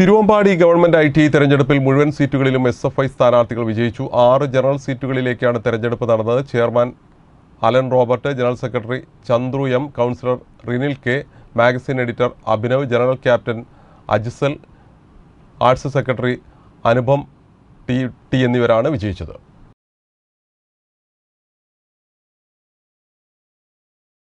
Thiruvambady government I T തെരഞ്ഞെടുപ്പിൽ മുഴുവൻ സീറ്റുകളിലും എസ് എഫ് ഐ സ്ഥാനാർത്ഥികൾ വിജയിച്ചു ആറ് ജനറൽ സീറ്റുകളിലേക്കാണ് തെരഞ്ഞെടുപ്പ് നടന്നത് chairman Alan Robert general secretary Chandru M councillor Rinil K magazine editor Abhinav general captain Ajisal arts secretary Anupam T T എന്നിവരാണ് വിജയിച്ചത്